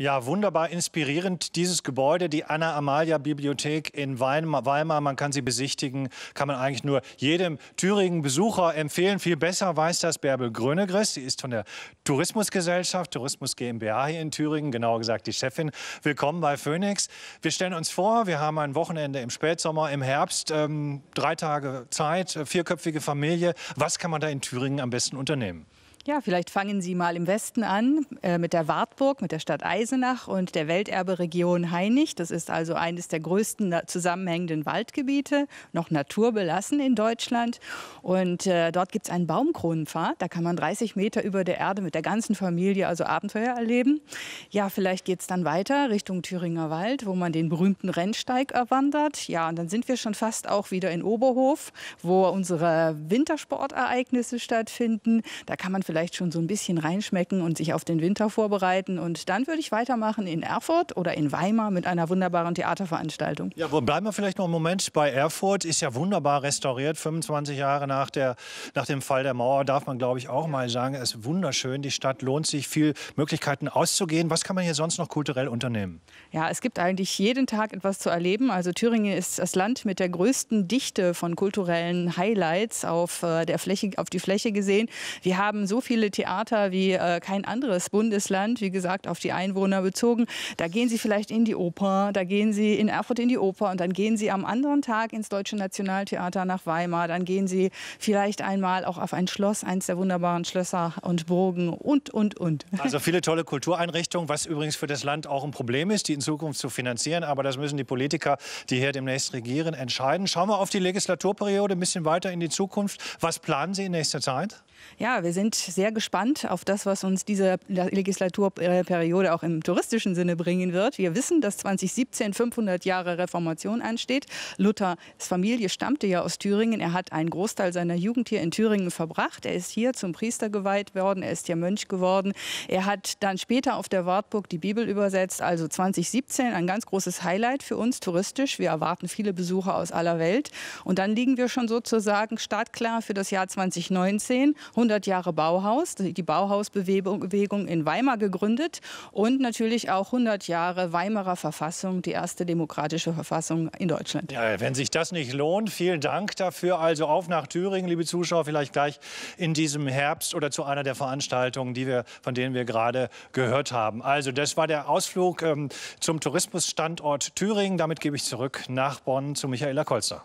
Ja, wunderbar inspirierend. Dieses Gebäude, die Anna-Amalia-Bibliothek in Weimar, man kann sie besichtigen, kann man eigentlich nur jedem thüringen Besucher empfehlen. Viel besser weiß das Bärbel Grönegris. Sie ist von der Tourismusgesellschaft, Tourismus GmbH hier in Thüringen, genauer gesagt die Chefin. Willkommen bei Phoenix. Wir stellen uns vor, wir haben ein Wochenende im Spätsommer, im Herbst, ähm, drei Tage Zeit, äh, vierköpfige Familie. Was kann man da in Thüringen am besten unternehmen? Ja, vielleicht fangen Sie mal im Westen an äh, mit der Wartburg, mit der Stadt Eisenach und der Welterberegion Hainich. Das ist also eines der größten zusammenhängenden Waldgebiete, noch naturbelassen in Deutschland. Und äh, dort gibt es einen Baumkronenpfad. Da kann man 30 Meter über der Erde mit der ganzen Familie also Abenteuer erleben. Ja, vielleicht geht es dann weiter Richtung Thüringer Wald, wo man den berühmten Rennsteig erwandert. Ja, und dann sind wir schon fast auch wieder in Oberhof, wo unsere Wintersportereignisse stattfinden. Da kann man vielleicht schon so ein bisschen reinschmecken und sich auf den Winter vorbereiten. Und dann würde ich weitermachen in Erfurt oder in Weimar mit einer wunderbaren Theaterveranstaltung. Ja, bleiben wir vielleicht noch einen Moment bei Erfurt. Ist ja wunderbar restauriert. 25 Jahre nach, der, nach dem Fall der Mauer darf man, glaube ich, auch mal sagen, es ist wunderschön. Die Stadt lohnt sich, viel Möglichkeiten auszugehen. Was kann man hier sonst noch kulturell unternehmen? Ja, es gibt eigentlich jeden Tag etwas zu erleben. Also Thüringen ist das Land mit der größten Dichte von kulturellen Highlights auf, äh, der Fläche, auf die Fläche gesehen. Wir haben so viele Theater wie äh, kein anderes Bundesland, wie gesagt, auf die Einwohner bezogen. Da gehen Sie vielleicht in die Oper, da gehen Sie in Erfurt in die Oper und dann gehen Sie am anderen Tag ins Deutsche Nationaltheater nach Weimar, dann gehen Sie vielleicht einmal auch auf ein Schloss, eins der wunderbaren Schlösser und Burgen und, und, und. Also viele tolle Kultureinrichtungen, was übrigens für das Land auch ein Problem ist, die in Zukunft zu finanzieren. Aber das müssen die Politiker, die hier demnächst regieren, entscheiden. Schauen wir auf die Legislaturperiode ein bisschen weiter in die Zukunft. Was planen Sie in nächster Zeit? Ja, wir sind sehr gespannt auf das, was uns diese Legislaturperiode auch im touristischen Sinne bringen wird. Wir wissen, dass 2017 500 Jahre Reformation ansteht. Luthers Familie stammte ja aus Thüringen. Er hat einen Großteil seiner Jugend hier in Thüringen verbracht. Er ist hier zum Priester geweiht worden. Er ist ja Mönch geworden. Er hat dann später auf der Wartburg die Bibel übersetzt. Also 2017 ein ganz großes Highlight für uns touristisch. Wir erwarten viele Besucher aus aller Welt. Und dann liegen wir schon sozusagen startklar für das Jahr 2019. 100 Jahre Bauhaus, die Bauhausbewegung in Weimar gegründet und natürlich auch 100 Jahre Weimarer Verfassung, die erste demokratische Verfassung in Deutschland. Ja, wenn sich das nicht lohnt, vielen Dank dafür. Also auf nach Thüringen, liebe Zuschauer, vielleicht gleich in diesem Herbst oder zu einer der Veranstaltungen, die wir, von denen wir gerade gehört haben. Also das war der Ausflug ähm, zum Tourismusstandort Thüringen. Damit gebe ich zurück nach Bonn zu Michaela Kolster.